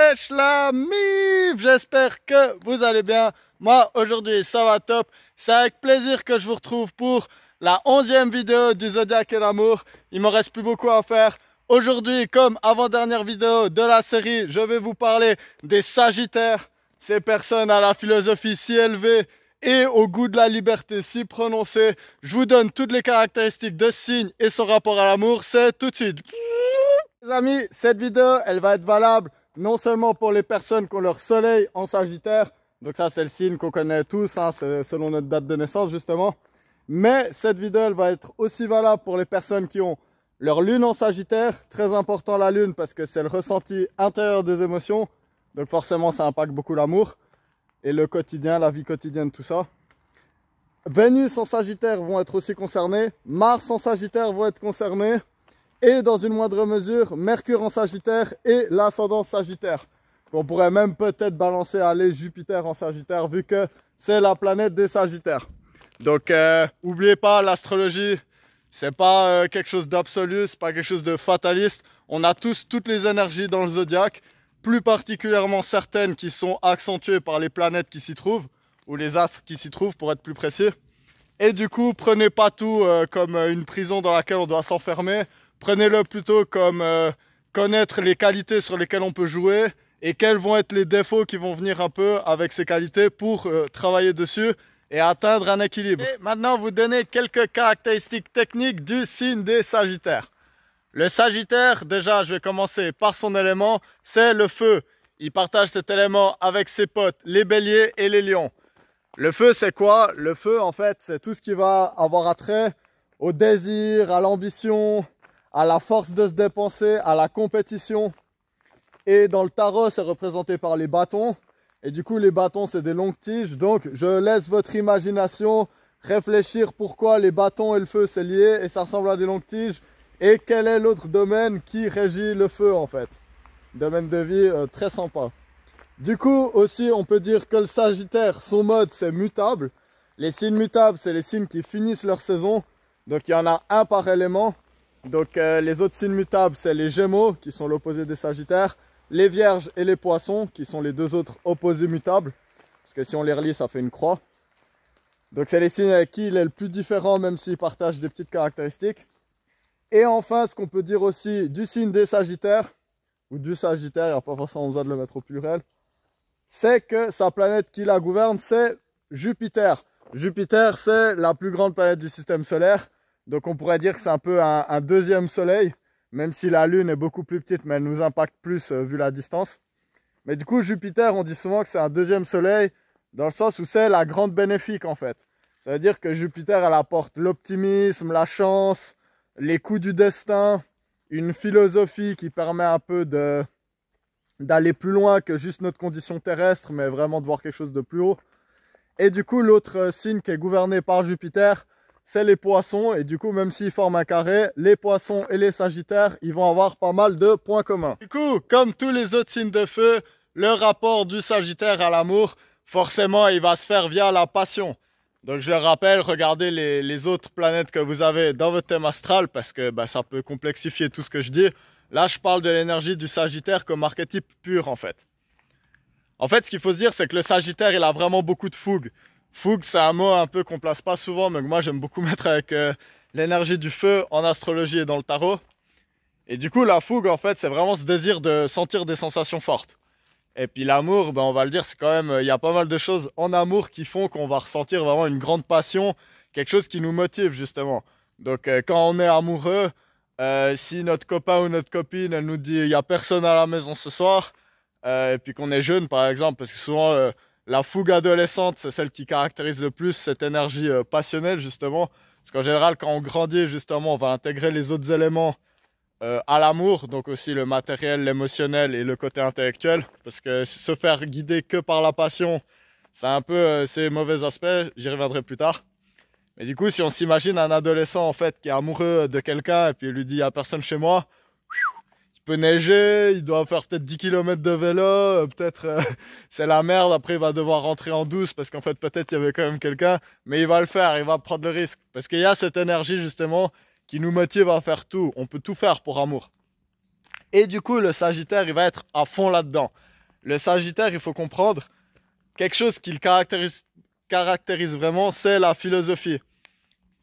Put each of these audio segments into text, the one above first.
Wesh J'espère que vous allez bien. Moi, aujourd'hui, ça va top. C'est avec plaisir que je vous retrouve pour la onzième vidéo du Zodiac et l'amour. Il me reste plus beaucoup à faire. Aujourd'hui, comme avant-dernière vidéo de la série, je vais vous parler des Sagittaires. Ces personnes à la philosophie si élevée et au goût de la liberté si prononcée. Je vous donne toutes les caractéristiques de ce signe et son rapport à l'amour. C'est tout de suite. Les amis, cette vidéo, elle va être valable non seulement pour les personnes qui ont leur soleil en Sagittaire, donc ça c'est le signe qu'on connaît tous, hein, c'est selon notre date de naissance justement, mais cette vidéo va être aussi valable pour les personnes qui ont leur lune en Sagittaire, très important la lune parce que c'est le ressenti intérieur des émotions, donc forcément ça impacte beaucoup l'amour et le quotidien, la vie quotidienne, tout ça. Vénus en Sagittaire vont être aussi concernés, Mars en Sagittaire vont être concernés, et dans une moindre mesure Mercure en Sagittaire et l'ascendant Sagittaire. On pourrait même peut-être balancer aller Jupiter en Sagittaire vu que c'est la planète des Sagittaires. Donc euh, oubliez pas l'astrologie, c'est pas euh, quelque chose d'absolu, c'est pas quelque chose de fataliste. On a tous toutes les énergies dans le zodiaque, plus particulièrement certaines qui sont accentuées par les planètes qui s'y trouvent ou les astres qui s'y trouvent pour être plus précis. Et du coup, prenez pas tout euh, comme une prison dans laquelle on doit s'enfermer. Prenez-le plutôt comme euh, connaître les qualités sur lesquelles on peut jouer et quels vont être les défauts qui vont venir un peu avec ces qualités pour euh, travailler dessus et atteindre un équilibre. maintenant, vous donnez quelques caractéristiques techniques du signe des Sagittaires. Le Sagittaire, déjà, je vais commencer par son élément, c'est le feu. Il partage cet élément avec ses potes, les béliers et les lions. Le feu, c'est quoi Le feu, en fait, c'est tout ce qui va avoir attrait au désir, à l'ambition, à la force de se dépenser, à la compétition. Et dans le tarot, c'est représenté par les bâtons. Et du coup, les bâtons, c'est des longues tiges. Donc, je laisse votre imagination réfléchir pourquoi les bâtons et le feu, c'est lié et ça ressemble à des longues tiges. Et quel est l'autre domaine qui régit le feu, en fait Domaine de vie euh, très sympa. Du coup, aussi, on peut dire que le Sagittaire, son mode, c'est mutable. Les signes mutables, c'est les signes qui finissent leur saison. Donc, il y en a un par élément. Donc euh, les autres signes mutables, c'est les Gémeaux qui sont l'opposé des Sagittaires, les Vierges et les Poissons qui sont les deux autres opposés mutables. Parce que si on les relie, ça fait une croix. Donc c'est les signes avec qui il est le plus différent, même s'ils partagent des petites caractéristiques. Et enfin, ce qu'on peut dire aussi du signe des Sagittaires, ou du Sagittaire, il n'y a pas forcément besoin de le mettre au pluriel, c'est que sa planète qui la gouverne, c'est Jupiter. Jupiter, c'est la plus grande planète du système solaire. Donc on pourrait dire que c'est un peu un, deuxième soleil, même si la Lune est beaucoup plus petite, mais elle nous impacte plus euh, vu la distance. Mais du coup, Jupiter, on dit souvent que c'est un deuxième soleil, dans le sens où c'est la grande bénéfique en fait. Ça veut dire que Jupiter, elle apporte l'optimisme, la chance, les coups du destin, une philosophie qui permet un peu d'aller plus loin que juste notre condition terrestre, mais vraiment de voir quelque chose de plus haut. Et du coup, l'autre euh, signe qui est gouverné par Jupiter, c'est les poissons. Et du coup, même s'ils forment un carré, les poissons et les sagittaires, ils vont avoir pas mal de points communs. Du coup, comme tous les autres signes de feu, le rapport du sagittaire à l'amour, forcément, il va se faire via la passion. Donc je le rappelle, regardez les, autres planètes que vous avez dans votre thème astral parce que bah, ça peut complexifier tout ce que je dis. Là, je parle de l'énergie du Sagittaire comme archétype pur en fait. En fait, ce qu'il faut se dire, c'est que le Sagittaire, il a vraiment beaucoup de fougue. Fougue, c'est un mot un peu qu'on place pas souvent, mais que moi j'aime beaucoup mettre avec euh, l'énergie du feu en astrologie et dans le tarot. Et du coup, la fougue, en fait, c'est vraiment ce désir de sentir des sensations fortes. Et puis l'amour, ben, on va le dire, c'est quand même, euh, il y a pas mal de choses en amour qui font qu'on va ressentir vraiment une grande passion, quelque chose qui nous motive justement. Donc euh, quand on est amoureux, si notre copain ou notre copine, elle nous dit, il n'y a personne à la maison ce soir, et puis qu'on est jeune, par exemple, parce que souvent la fougue adolescente, c'est celle qui caractérise le plus cette énergie euh, passionnelle, justement. Parce qu'en général, quand on grandit, justement, on va intégrer les autres éléments euh, à l'amour, donc aussi le matériel, l'émotionnel et le côté intellectuel. Parce que se faire guider que par la passion, c'est un peu euh, ces mauvais aspects, j'y reviendrai plus tard. Mais du coup, si on s'imagine un adolescent, en fait, qui est amoureux de quelqu'un et puis il lui dit « il n'y a personne chez moi », peut neiger, il doit faire peut-être 10 km de vélo, euh, peut-être euh, c'est la merde, après il va devoir rentrer en douce parce qu'en fait peut-être il y avait quand même quelqu'un, mais il va le faire, il va prendre le risque. Parce qu'il y a cette énergie justement qui nous motive à faire tout, on peut tout faire pour amour. Et du coup le Sagittaire il va être à fond là-dedans. Le Sagittaire il faut comprendre quelque chose qui le caractérise vraiment, c'est la philosophie.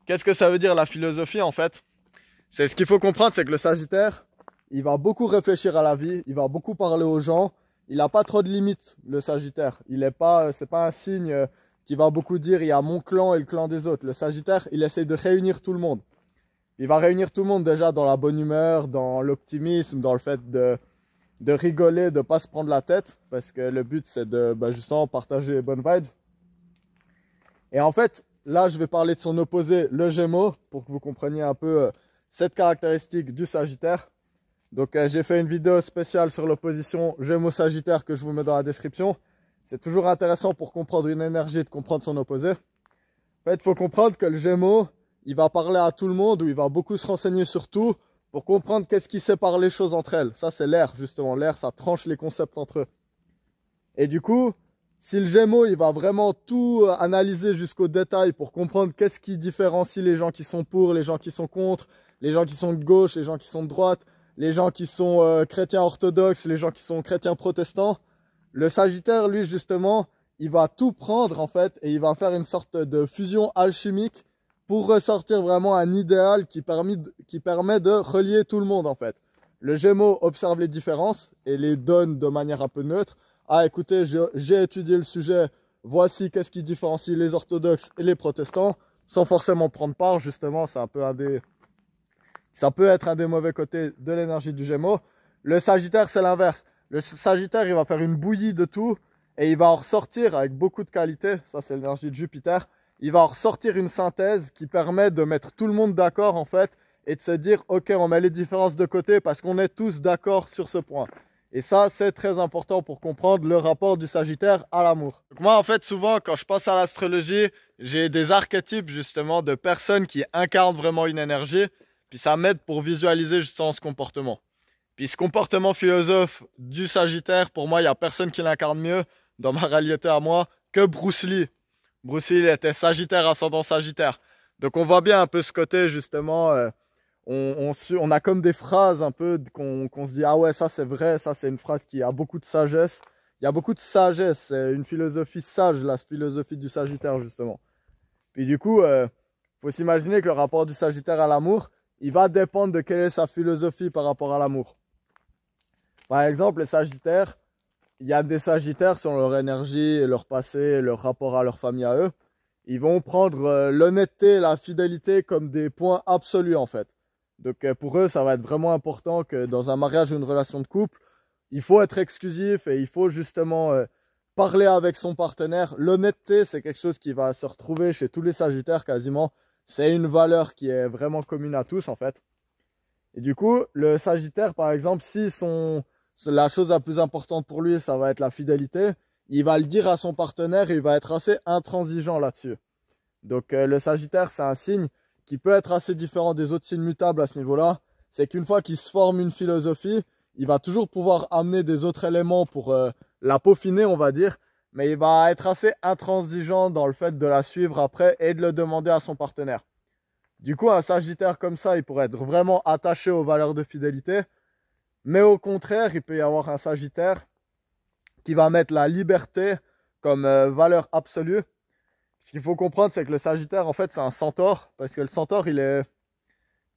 Qu'est-ce que ça veut dire la philosophie en fait C'est ce qu'il faut comprendre, c'est que le Sagittaire, il va beaucoup réfléchir à la vie, il va beaucoup parler aux gens. Il n'a pas trop de limites, le Sagittaire. Il n'est pas, c'est pas un signe euh, qui va beaucoup dire il y a mon clan et le clan des autres. Le Sagittaire, il essaie de réunir tout le monde. Il va réunir tout le monde déjà dans la bonne humeur, dans l'optimisme, dans le fait de, rigoler, de ne pas se prendre la tête, parce que le but c'est de bah, justement partager les bonnes vibes. Et en fait, là je vais parler de son opposé, le Gémeaux, pour que vous compreniez un peu euh, cette caractéristique du Sagittaire. Donc euh, j'ai fait une vidéo spéciale sur l'opposition Gémeaux Sagittaire que je vous mets dans la description. C'est toujours intéressant pour comprendre une énergie de comprendre son opposé. En fait, il faut comprendre que le Gémeaux, il va parler à tout le monde ou il va beaucoup se renseigner sur tout pour comprendre qu'est-ce qui sépare les choses entre elles. Ça, c'est l'air, justement. L'air, ça tranche les concepts entre eux. Et du coup, si le Gémeaux, il va vraiment tout euh, analyser jusqu'au détail pour comprendre qu'est-ce qui différencie les gens qui sont pour, les gens qui sont contre, les gens qui sont de gauche, les gens qui sont de droite, les gens qui sont euh, chrétiens orthodoxes, les gens qui sont chrétiens protestants. Le Sagittaire, lui, justement, il va tout prendre, en fait, et il va faire une sorte de fusion alchimique pour ressortir vraiment un idéal qui, permet qui permet de relier tout le monde, en fait. Le Gémeaux observe les différences et les donne de manière un peu neutre. Ah, écoutez, j'ai étudié le sujet, voici qu'est-ce qui différencie les orthodoxes et les protestants, sans forcément prendre part, justement, c'est un peu un des ça peut être un des mauvais côtés de l'énergie du Gémeaux. Le Sagittaire, c'est l'inverse. Le Sagittaire, il va faire une bouillie de tout et il va en ressortir avec beaucoup de qualité. Ça, c'est l'énergie de Jupiter. Il va en ressortir une synthèse qui permet de mettre tout le monde d'accord en fait et de se dire ok, on met les différences de côté parce qu'on est tous d'accord sur ce point. Et ça, c'est très important pour comprendre le rapport du Sagittaire à l'amour. moi, en fait, souvent, quand je passe à l'astrologie, j'ai des archétypes justement de personnes qui incarnent vraiment une énergie. Puis ça m'aide pour visualiser justement ce comportement. Puis ce comportement philosophe du Sagittaire, pour moi, il n'y a personne qui l'incarne mieux dans ma réalité à moi que Bruce Lee. Bruce Lee était Sagittaire, ascendant Sagittaire. Donc on voit bien un peu ce côté justement. Euh, on, a comme des phrases un peu qu'on se dit ah ouais ça c'est vrai, ça c'est une phrase qui a beaucoup de sagesse. Il y a beaucoup de sagesse, c'est une philosophie sage, la philosophie du Sagittaire justement. Puis du coup, euh, faut s'imaginer que le rapport du Sagittaire à l'amour, il va dépendre de quelle est sa philosophie par rapport à l'amour. Par exemple, les Sagittaires, il y a des Sagittaires sur leur énergie, leur passé, leur rapport à leur famille à eux. Ils vont prendre euh, l'honnêteté, la fidélité comme des points absolus en fait. Donc euh, pour eux, ça va être vraiment important que dans un mariage ou une relation de couple, il faut être exclusif et il faut justement euh, parler avec son partenaire. L'honnêteté, c'est quelque chose qui va se retrouver chez tous les Sagittaires quasiment. C'est une valeur qui est vraiment commune à tous en fait. Et du coup, le Sagittaire, par exemple, si son, la chose la plus importante pour lui, ça va être la fidélité, il va le dire à son partenaire, et il va être assez intransigeant là-dessus. Donc euh, le Sagittaire, c'est un signe qui peut être assez différent des autres signes mutables à ce niveau-là. C'est qu'une fois qu'il se forme une philosophie, il va toujours pouvoir amener des autres éléments pour euh, la peaufiner, on va dire, mais il va être assez intransigeant dans le fait de la suivre après et de le demander à son partenaire. Du coup, un Sagittaire comme ça, il pourrait être vraiment attaché aux valeurs de fidélité, mais au contraire, il peut y avoir un Sagittaire qui va mettre la liberté comme euh, valeur absolue. Ce qu'il faut comprendre, c'est que le Sagittaire, en fait, c'est un centaure, parce que le centaure, il est...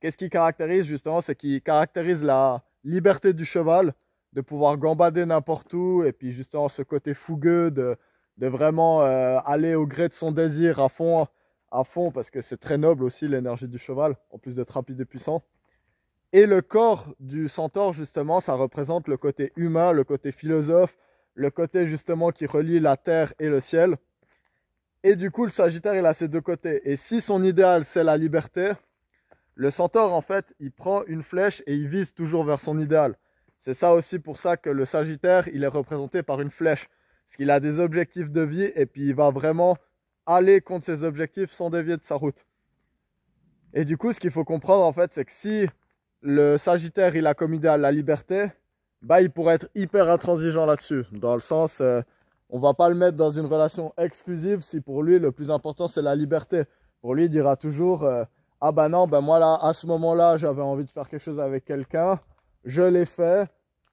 Qu'est-ce qui caractérise, justement C'est qu'il caractérise la liberté du cheval, de pouvoir gambader n'importe où et puis justement ce côté fougueux de, vraiment euh, aller au gré de son désir à fond, à fond parce que c'est très noble aussi l'énergie du cheval, en plus d'être rapide et puissant. Et le corps du centaure, justement, ça représente le côté humain, le côté philosophe, le côté justement qui relie la terre et le ciel. Et du coup, le Sagittaire, il a ses deux côtés. Et si son idéal, c'est la liberté, le centaure, en fait, il prend une flèche et il vise toujours vers son idéal. C'est ça aussi pour ça que le Sagittaire, il est représenté par une flèche. Parce qu'il a des objectifs de vie et puis il va vraiment aller contre ses objectifs sans dévier de sa route. Et du coup, ce qu'il faut comprendre en fait, c'est que si le Sagittaire, il a comme idéal la liberté, bah, il pourrait être hyper intransigeant là-dessus. Dans le sens, euh, on va pas le mettre dans une relation exclusive si pour lui, le plus important, c'est la liberté. Pour lui, il dira toujours, euh, ah bah non, bah moi là, à ce moment-là, j'avais envie de faire quelque chose avec quelqu'un je l'ai fait,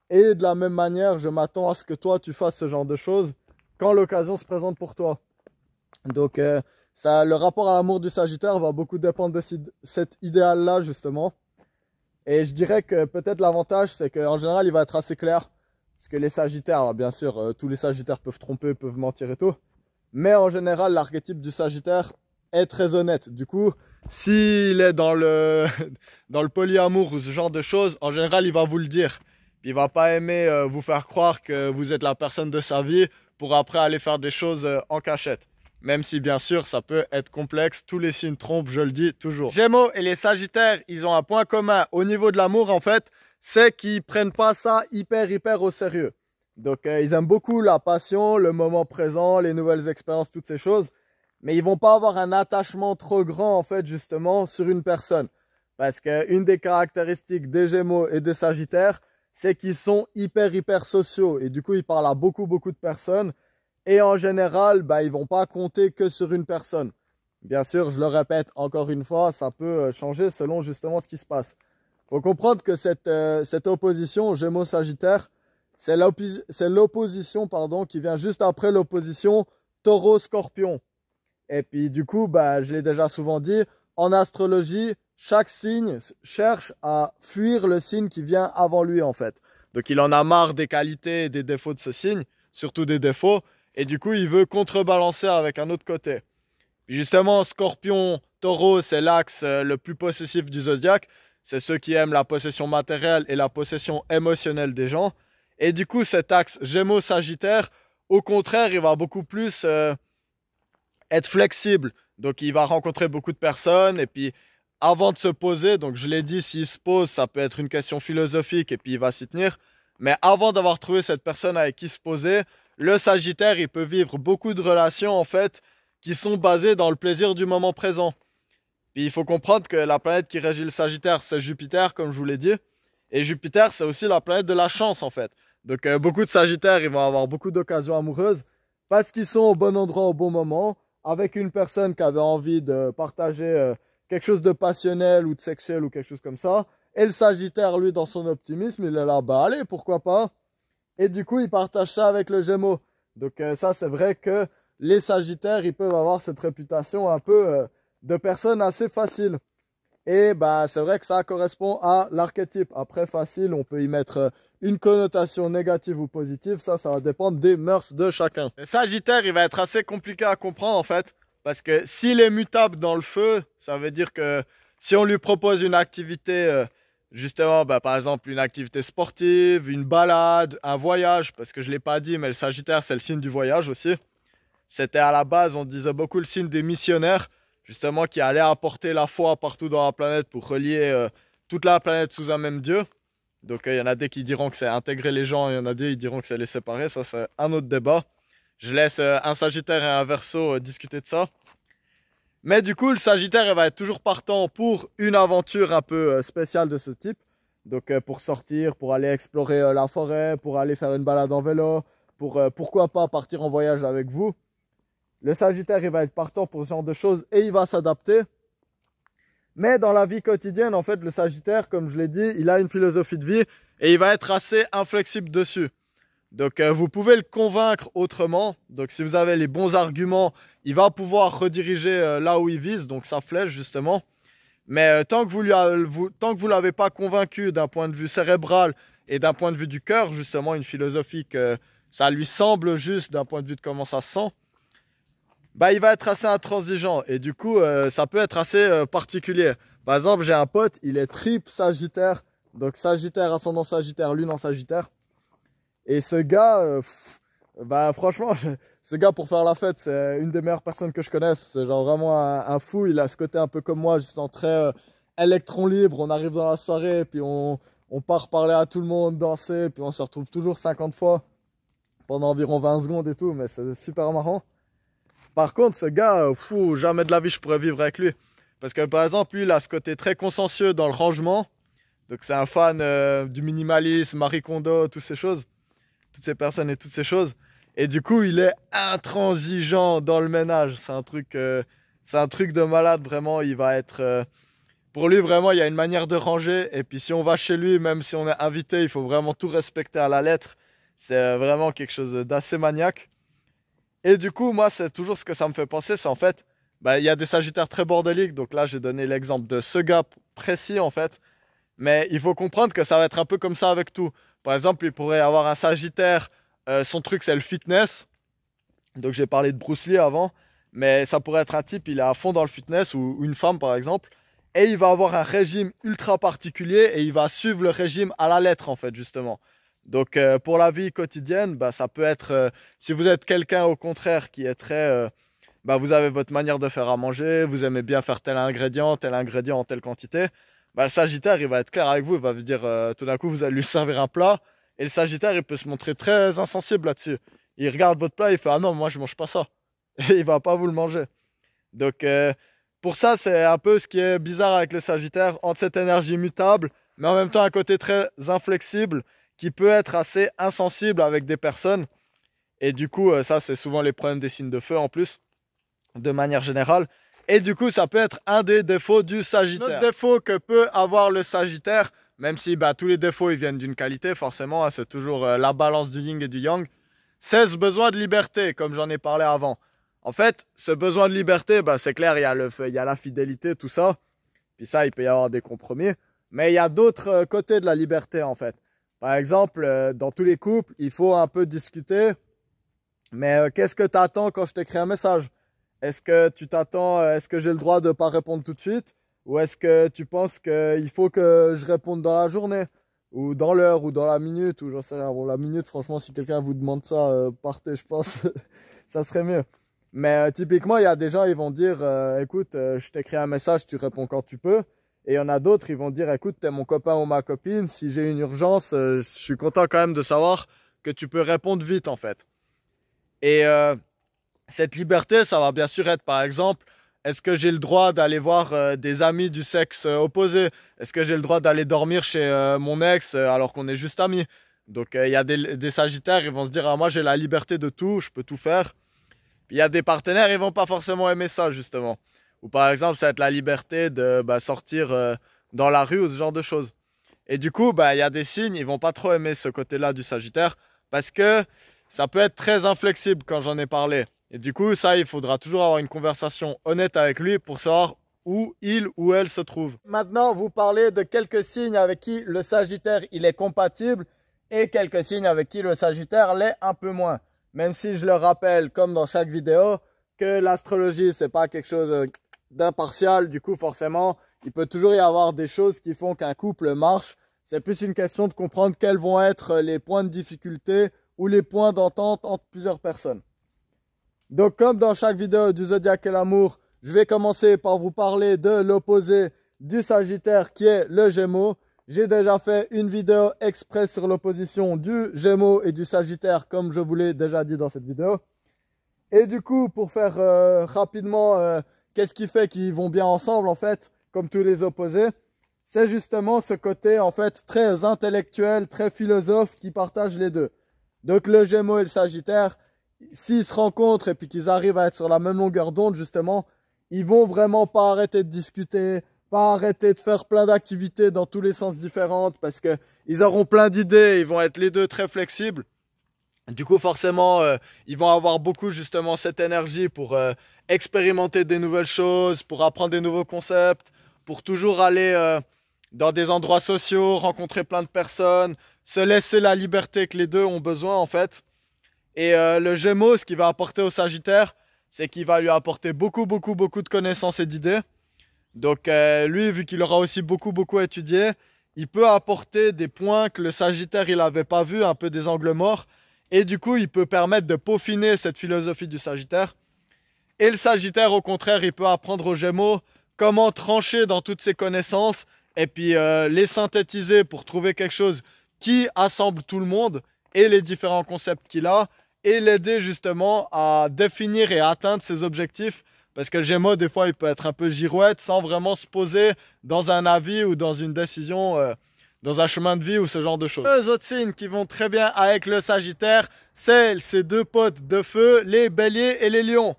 et de la même manière, je m'attends à ce que toi, tu fasses ce genre de choses quand l'occasion se présente pour toi. Donc, euh, ça, le rapport à l'amour du Sagittaire va beaucoup dépendre de cet idéal-là, justement. Et je dirais que peut-être l'avantage, c'est qu'en général, il va être assez clair. Parce que les Sagittaires, bien sûr, euh, tous les Sagittaires peuvent tromper, peuvent mentir et tout. Mais en général, l'archétype du Sagittaire, très honnête. Du coup, s'il est dans le, dans le polyamour ou ce genre de choses, en général, il va vous le dire. Il va pas aimer euh, vous faire croire que vous êtes la personne de sa vie pour après aller faire des choses euh, en cachette. Même si, bien sûr, ça peut être complexe. Tous les signes trompent, je le dis toujours. Gémeaux et les Sagittaires, ils ont un point commun au niveau de l'amour, en fait, c'est qu'ils prennent pas ça hyper, hyper au sérieux. Donc, euh, ils aiment beaucoup la passion, le moment présent, les nouvelles expériences, toutes ces choses mais ils ne vont pas avoir un attachement trop grand en fait justement sur une personne. Parce qu'une des caractéristiques des Gémeaux et des Sagittaires, c'est qu'ils sont hyper hyper sociaux et du coup ils parlent à beaucoup beaucoup de personnes et en général bah, ils ne vont pas compter que sur une personne. Bien sûr, je le répète encore une fois, ça peut euh, changer selon justement ce qui se passe. Il Faut comprendre que cette, euh, cette opposition Gémeaux-Sagittaire, c'est l'opposition qui vient juste après l'opposition Taureau-Scorpion. Et puis du coup, bah, je l'ai déjà souvent dit, en astrologie, chaque signe cherche à fuir le signe qui vient avant lui en fait. Donc il en a marre des qualités et des défauts de ce signe, surtout des défauts, et du coup il veut contrebalancer avec un autre côté. Justement, scorpion, taureau, c'est l'axe euh, le plus possessif du zodiaque. C'est ceux qui aiment la possession matérielle et la possession émotionnelle des gens. Et du coup, cet axe gémeaux-sagittaire, au contraire, il va beaucoup plus... Euh, être flexible. Donc, il va rencontrer beaucoup de personnes et puis avant de se poser, donc je l'ai dit, s'il se pose, ça peut être une question philosophique et puis il va s'y tenir. Mais avant d'avoir trouvé cette personne avec qui se poser, le Sagittaire, il peut vivre beaucoup de relations en fait qui sont basées dans le plaisir du moment présent. Puis il faut comprendre que la planète qui régit le Sagittaire, c'est Jupiter, comme je vous l'ai dit. Et Jupiter, c'est aussi la planète de la chance en fait. Donc euh, beaucoup de Sagittaires, ils vont avoir beaucoup d'occasions amoureuses parce qu'ils sont au bon endroit au bon moment avec une personne qui avait envie de partager euh, quelque chose de passionnel ou de sexuel ou quelque chose comme ça. Et le Sagittaire, lui, dans son optimisme, il est là, bah allez, pourquoi pas Et du coup, il partage ça avec le Gémeaux. Donc euh, ça, c'est vrai que les Sagittaires, ils peuvent avoir cette réputation un peu euh, de personnes assez faciles. Et bah, c'est vrai que ça correspond à l'archétype. Après, facile, on peut y mettre euh, une connotation négative ou positive. Ça, ça va dépendre des mœurs de chacun. Le Sagittaire, il va être assez compliqué à comprendre en fait. Parce que s'il est mutable dans le feu, ça veut dire que si on lui propose une activité, euh, justement, bah, par exemple, une activité sportive, une balade, un voyage, parce que je ne l'ai pas dit, mais le Sagittaire, c'est le signe du voyage aussi. C'était à la base, on disait beaucoup le signe des missionnaires justement qui allait apporter la foi partout dans la planète pour relier euh, toute la planète sous un même Dieu. Donc euh, il y en a des qui diront que c'est intégrer les gens, il y en a des qui diront que c'est les séparer, ça c'est un autre débat. Je laisse euh, un Sagittaire et un Verseau discuter de ça. Mais du coup, le Sagittaire il va être toujours partant pour une aventure un peu spéciale de ce type. Donc pour sortir, pour aller explorer la forêt, pour aller faire une balade en vélo, pour pourquoi pas partir en voyage avec vous. Le Sagittaire, il va être partant pour ce genre de choses et il va s'adapter. Mais dans la vie quotidienne, en fait, le Sagittaire, comme je l'ai dit, il a une philosophie de vie et il va être assez inflexible dessus. Donc euh, vous pouvez le convaincre autrement. Donc si vous avez les bons arguments, il va pouvoir rediriger euh, là où il vise, donc sa flèche justement. Mais euh, tant que vous ne l'avez pas convaincu d'un point de vue cérébral et d'un point de vue du cœur, justement, une philosophie que ça lui semble juste d'un point de vue de comment ça se sent, bah, il va être assez intransigeant et du coup, euh, ça peut être assez euh, particulier. Par exemple, j'ai un pote, il est triple Sagittaire, donc Sagittaire, ascendant Sagittaire, Lune en Sagittaire. Et ce gars, euh, bah franchement, ce gars pour faire la fête, c'est une des meilleures personnes que je connaisse. C'est genre vraiment un, fou. Il a ce côté un peu comme moi, juste en très électron libre. On arrive dans la soirée, puis on, on part parler à tout le monde, danser, puis on se retrouve toujours 50 fois pendant environ 20 secondes et tout, mais c'est super marrant. Par contre, ce gars, euh, fou, jamais de la vie je pourrais vivre avec lui. Parce que par exemple, lui, il a ce côté très consciencieux dans le rangement. Donc c'est un fan euh, du minimalisme, Marie Kondo, toutes ces choses. Toutes ces personnes et toutes ces choses. Et du coup, il est intransigeant dans le ménage. C'est un truc, euh, c'est un truc de malade, vraiment. Il va être... pour lui, vraiment, il y a une manière de ranger. Et puis si on va chez lui, même si on est invité, il faut vraiment tout respecter à la lettre. C'est vraiment quelque chose d'assez maniaque. Et du coup, moi, c'est toujours ce que ça me fait penser, c'est en fait, bah, il y a des Sagittaires très bordeliques. Donc là, j'ai donné l'exemple de ce gars précis, en fait. Mais il faut comprendre que ça va être un peu comme ça avec tout. Par exemple, il pourrait avoir un Sagittaire, euh, son truc, c'est le fitness. Donc j'ai parlé de Bruce Lee avant. Mais ça pourrait être un type, il est à fond dans le fitness, ou une femme, par exemple. Et il va avoir un régime ultra particulier et il va suivre le régime à la lettre, en fait, justement. Donc euh, pour la vie quotidienne, bah, ça peut être, euh, si vous êtes quelqu'un au contraire qui est très, euh, bah, vous avez votre manière de faire à manger, vous aimez bien faire tel ingrédient, tel ingrédient en telle quantité, bah, le Sagittaire, il va être clair avec vous, il va vous dire, tout d'un coup, vous allez lui servir un plat, et le Sagittaire, il peut se montrer très insensible là-dessus. Il regarde votre plat, il fait, ah non, moi je mange pas ça, et il va pas vous le manger. Donc pour ça, c'est un peu ce qui est bizarre avec le Sagittaire, entre cette énergie mutable, mais en même temps un côté très inflexible qui peut être assez insensible avec des personnes. Et du coup, euh, ça, c'est souvent les problèmes des signes de feu en plus, de manière générale. Et du coup, ça peut être un des défauts du Sagittaire. Notre défaut que peut avoir le Sagittaire, même si bah, tous les défauts ils viennent d'une qualité, forcément, hein, c'est toujours euh, la balance du yin et du yang, c'est ce besoin de liberté, comme j'en ai parlé avant. En fait, ce besoin de liberté, bah, c'est clair, il y, a le, il y a la fidélité, tout ça. Puis ça, il peut y avoir des compromis. Mais il y a d'autres euh, côtés de la liberté, en fait. Par exemple, euh, dans tous les couples, il faut un peu discuter. Mais euh, qu'est-ce que tu attends quand je t'écris un message Est-ce que tu t'attends, euh, est-ce que j'ai le droit de ne pas répondre tout de suite Ou est-ce que tu penses qu'il faut que je réponde dans la journée ou dans l'heure ou dans la minute ou j'en sais rien. Bon, la minute, franchement, si quelqu'un vous demande ça, partez, je pense, ça serait mieux. Mais typiquement, il y a des gens, ils vont dire, écoute, je t'écris un message, tu réponds quand tu peux. Et il y en a d'autres, ils vont dire, écoute, t'es mon copain ou ma copine, si j'ai une urgence, euh, je suis content quand même de savoir que tu peux répondre vite, en fait. Et euh, cette liberté, ça va bien sûr être, par exemple, est-ce que j'ai le droit d'aller voir euh, des amis du sexe opposé Est-ce que j'ai le droit d'aller dormir chez mon ex alors qu'on est juste amis Donc il y a des, sagittaires, ils vont se dire, ah, moi j'ai la liberté de tout, je peux tout faire. il y a des partenaires, ils vont pas forcément aimer ça, justement. Ou par exemple, ça va être la liberté de bah, sortir euh, dans la rue ou ce genre de choses. Et du coup, bah, il y a des signes, ils vont pas trop aimer ce côté-là du Sagittaire parce que ça peut être très inflexible quand j'en ai parlé. Et du coup, ça, il faudra toujours avoir une conversation honnête avec lui pour savoir où il ou elle se trouve. Maintenant, vous parlez de quelques signes avec qui le Sagittaire, il est compatible et quelques signes avec qui le Sagittaire l'est un peu moins. Même si je le rappelle, comme dans chaque vidéo, que l'astrologie, c'est pas quelque chose euh, d'impartial, du coup forcément, il peut toujours y avoir des choses qui font qu'un couple marche. C'est plus une question de comprendre quels vont être les points de difficulté ou les points d'entente entre plusieurs personnes. Donc comme dans chaque vidéo du zodiaque et l'amour, je vais commencer par vous parler de l'opposé du Sagittaire qui est le Gémeaux. J'ai déjà fait une vidéo express sur l'opposition du Gémeaux et du Sagittaire comme je vous l'ai déjà dit dans cette vidéo. Et du coup, pour faire euh, rapidement euh, Qu'est-ce qui fait qu'ils vont bien ensemble, en fait, comme tous les opposés C'est justement ce côté, en fait, très intellectuel, très philosophe qui partage les deux. Donc le Gémeaux et le Sagittaire, s'ils se rencontrent et puis qu'ils arrivent à être sur la même longueur d'onde, justement, ils vont vraiment pas arrêter de discuter, pas arrêter de faire plein d'activités dans tous les sens différentes parce qu'ils auront plein d'idées, ils vont être les deux très flexibles. Du coup, forcément, euh, ils vont avoir beaucoup justement cette énergie pour euh, expérimenter des nouvelles choses, pour apprendre des nouveaux concepts, pour toujours aller euh, dans des endroits sociaux, rencontrer plein de personnes, se laisser la liberté que les deux ont besoin en fait. Et euh, le Gémeaux, ce qu'il va apporter au Sagittaire, c'est qu'il va lui apporter beaucoup, beaucoup, beaucoup de connaissances et d'idées. Donc euh, lui, vu qu'il aura aussi beaucoup, beaucoup étudié, il peut apporter des points que le Sagittaire, il n'avait pas vu, un peu des angles morts. Et du coup, il peut permettre de peaufiner cette philosophie du Sagittaire. Et le Sagittaire, au contraire, il peut apprendre aux Gémeaux comment trancher dans toutes ses connaissances et puis euh, les synthétiser pour trouver quelque chose qui assemble tout le monde et les différents concepts qu'il a et l'aider justement à définir et atteindre ses objectifs. Parce que le Gémeaux, des fois, il peut être un peu girouette sans vraiment se poser dans un avis ou dans une décision, euh, dans un chemin de vie ou ce genre de choses. Deux autres signes qui vont très bien avec le Sagittaire, c'est ses deux potes de feu, les Béliers et les Lions.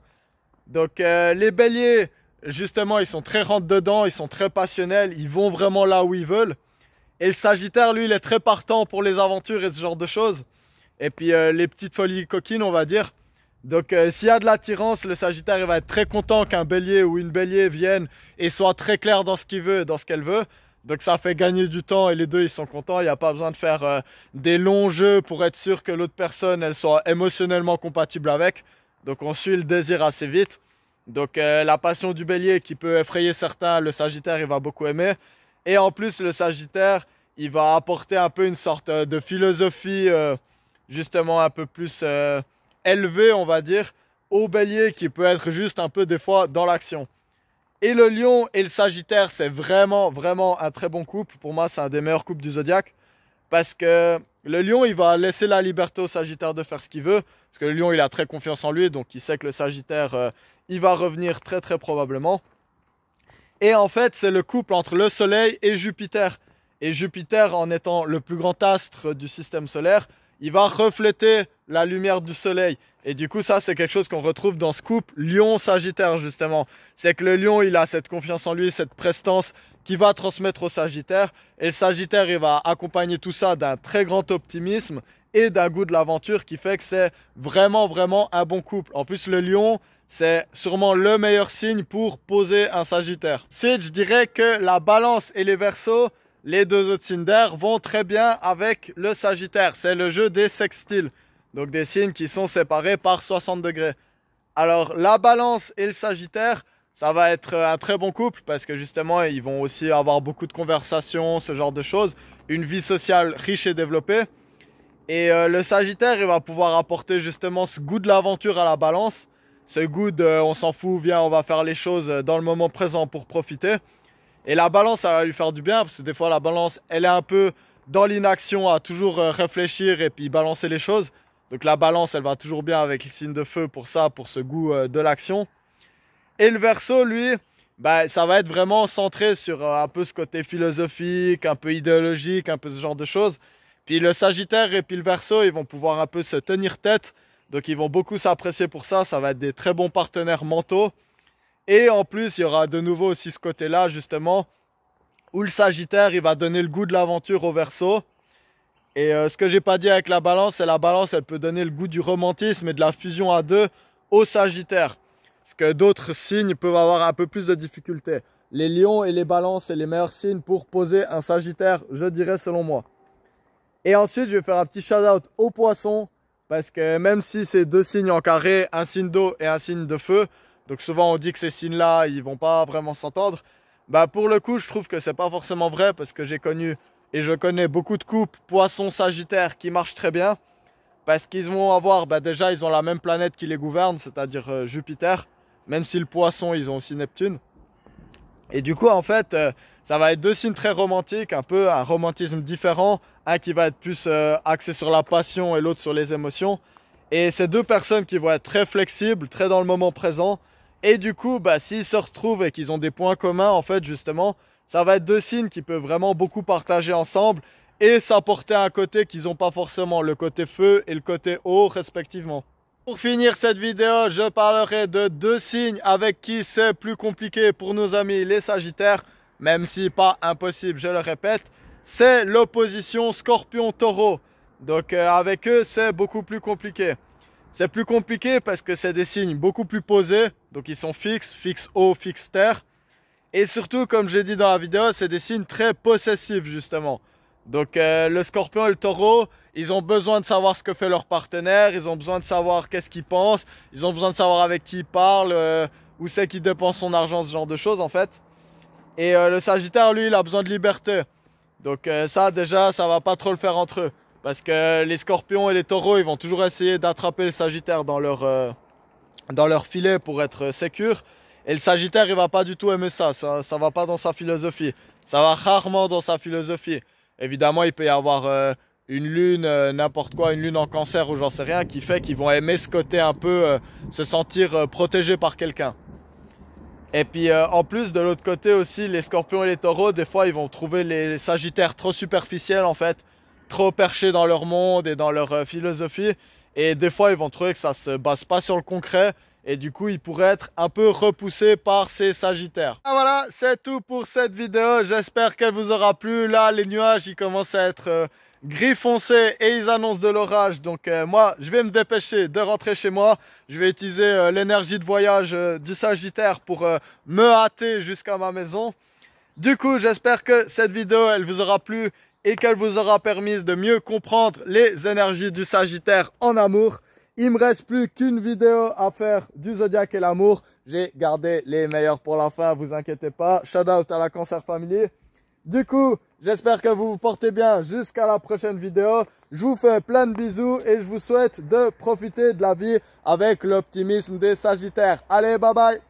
Donc euh, les béliers, justement, ils sont très rentre-dedans, ils sont très passionnels, ils vont vraiment là où ils veulent. Et le sagittaire, lui, il est très partant pour les aventures et ce genre de choses. Et puis euh, les petites folies coquines, on va dire. Donc euh, s'il y a de l'attirance, le Sagittaire il va être très content qu'un bélier ou une bélier vienne et soit très clair dans ce qu'il veut et dans ce qu'elle veut. Donc ça fait gagner du temps et les deux ils sont contents. Il n'y a pas besoin de faire des longs jeux pour être sûr que l'autre personne elle soit émotionnellement compatible avec. Donc on suit le désir assez vite. Donc euh, la passion du bélier qui peut effrayer certains, le sagittaire il va beaucoup aimer. Et en plus le sagittaire, il va apporter un peu une sorte euh, de philosophie euh, justement un peu plus élevée on va dire au bélier qui peut être juste un peu des fois dans l'action. Et le lion et le sagittaire c'est vraiment vraiment un très bon couple. Pour moi c'est un des meilleurs couples du zodiaque parce que le lion il va laisser la liberté au sagittaire de faire ce qu'il veut parce que le lion, il a très confiance en lui, donc il sait que le Sagittaire, euh, il va revenir très très probablement. Et en fait, c'est le couple entre le Soleil et Jupiter. Et Jupiter, en étant le plus grand astre du système solaire, il va refléter la lumière du Soleil. Et du coup, ça, c'est quelque chose qu'on retrouve dans ce couple Lion-Sagittaire, justement. C'est que le Lion, il a cette confiance en lui, cette prestance qui va transmettre au Sagittaire. Et le Sagittaire, il va accompagner tout ça d'un très grand optimisme et d'un goût de l'aventure qui fait que c'est vraiment, vraiment un bon couple. En plus, le lion, c'est sûrement le meilleur signe pour poser un sagittaire. Si je dirais que la balance et les versos, les deux autres signes d'air vont très bien avec le sagittaire. C'est le jeu des sextiles, donc des signes qui sont séparés par 60 degrés. Alors la balance et le sagittaire, ça va être un très bon couple parce que justement ils vont aussi avoir beaucoup de conversations, ce genre de choses, une vie sociale riche et développée. Et euh, le Sagittaire, il va pouvoir apporter justement ce goût de l'aventure à la balance. Ce goût de euh, on s'en fout, viens, on va faire les choses euh, dans le moment présent pour profiter. Et la balance, ça va lui faire du bien parce que des fois, la balance, elle est un peu dans l'inaction à toujours réfléchir et puis balancer les choses. Donc la balance, elle va toujours bien avec les signes de feu pour ça, pour ce goût de l'action. Et le verso, lui, bah, ça va être vraiment centré sur un peu ce côté philosophique, un peu idéologique, un peu ce genre de choses. Puis le Sagittaire et puis le Verseau, ils vont pouvoir un peu se tenir tête. Donc ils vont beaucoup s'apprécier pour ça. Ça va être des très bons partenaires mentaux. Et en plus, il y aura de nouveau aussi ce côté-là, justement, où le Sagittaire, il va donner le goût de l'aventure au Verseau. Et euh, ce que j'ai pas dit avec la balance, c'est la balance, elle peut donner le goût du romantisme et de la fusion à deux au Sagittaire. Parce que d'autres signes peuvent avoir un peu plus de difficultés. Les lions et les balances, c'est les meilleurs signes pour poser un Sagittaire, je dirais selon moi. Et ensuite, je vais faire un petit shout-out aux poissons, parce que même si c'est deux signes en carré, un signe d'eau et un signe de feu, donc souvent on dit que ces signes-là, ils vont pas vraiment s'entendre, bah pour le coup, je trouve que c'est pas forcément vrai, parce que j'ai connu et je connais beaucoup de couples poissons-sagittaires qui marchent très bien, parce qu'ils vont avoir, bah déjà, ils ont la même planète qui les gouverne, c'est-à-dire euh, Jupiter, même si le poisson, ils ont aussi Neptune. Et du coup, en fait... Euh, ça va être deux signes très romantiques, un peu un romantisme différent, un qui va être plus euh, axé sur la passion et l'autre sur les émotions. Et ces deux personnes qui vont être très flexibles, très dans le moment présent. Et du coup, bah, s'ils se retrouvent et qu'ils ont des points communs, en fait, justement, ça va être deux signes qui peuvent vraiment beaucoup partager ensemble et s'apporter un côté qu'ils n'ont pas forcément, le côté feu et le côté eau, respectivement. Pour finir cette vidéo, je parlerai de deux signes avec qui c'est plus compliqué pour nos amis les Sagittaires même si pas impossible, je le répète, c'est l'opposition scorpion-taureau. Donc euh, avec eux, c'est beaucoup plus compliqué. C'est plus compliqué parce que c'est des signes beaucoup plus posés, donc ils sont fixes, fixe eau, fixe terre. Et surtout, comme j'ai dit dans la vidéo, c'est des signes très possessifs justement. Donc euh, le scorpion et le taureau, ils ont besoin de savoir ce que fait leur partenaire, ils ont besoin de savoir qu'est-ce qu'ils pensent, ils ont besoin de savoir avec qui ils parlent, euh, où c'est qu'ils dépensent son argent, ce genre de choses en fait. Et euh, le Sagittaire, lui, il a besoin de liberté. Donc euh, ça, déjà, ça va pas trop le faire entre eux. Parce que les scorpions et les taureaux, ils vont toujours essayer d'attraper le Sagittaire dans leur, euh, dans leur filet pour être sécure. Et le Sagittaire, il va pas du tout aimer ça. Ça, ça va pas dans sa philosophie. Ça va rarement dans sa philosophie. Évidemment, il peut y avoir une lune, n'importe quoi, une lune en cancer ou j'en sais rien, qui fait qu'ils vont aimer ce côté un peu se sentir protégé par quelqu'un. Et puis euh, en plus de l'autre côté aussi, les scorpions et les taureaux, des fois ils vont trouver les sagittaires trop superficiels en fait, trop perchés dans leur monde et dans leur euh, philosophie. Et des fois ils vont trouver que ça se base pas sur le concret. Et du coup, ils pourraient être un peu repoussés par ces sagittaires. Ah, voilà, c'est tout pour cette vidéo. J'espère qu'elle vous aura plu. Là, les nuages, ils commencent à être... Euh, gris foncé et ils annoncent de l'orage. Donc euh, moi, je vais me dépêcher de rentrer chez moi. Je vais utiliser euh, l'énergie de voyage euh, du Sagittaire pour me hâter jusqu'à ma maison. Du coup, j'espère que cette vidéo, elle vous aura plu et qu'elle vous aura permis de mieux comprendre les énergies du Sagittaire en amour. Il me reste plus qu'une vidéo à faire du zodiaque et l'amour. J'ai gardé les meilleurs pour la fin, vous inquiétez pas. Shout out à la Cancer Family. Du coup, J'espère que vous vous portez bien jusqu'à la prochaine vidéo. Je vous fais plein de bisous et je vous souhaite de profiter de la vie avec l'optimisme des Sagittaires. Allez, bye bye